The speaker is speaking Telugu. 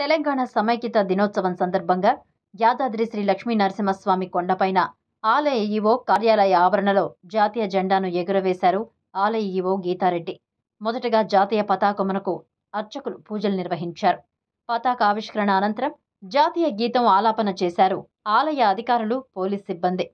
తెలంగాణ సమైక్యత దినోత్సవం సందర్భంగా యాదాద్రి శ్రీ లక్ష్మీ నరసింహస్వామి కొండపైన ఆలయ ఈవో కార్యాలయ ఆవరణలో జాతీయ జెండాను ఎగురవేశారు ఆలయ ఈవో గీతారెడ్డి మొదటగా జాతీయ పతాకమునకు అర్చకులు పూజలు నిర్వహించారు పతాక ఆవిష్కరణ అనంతరం జాతీయ గీతం ఆలాపన చేశారు ఆలయ అధికారులు పోలీస్ సిబ్బంది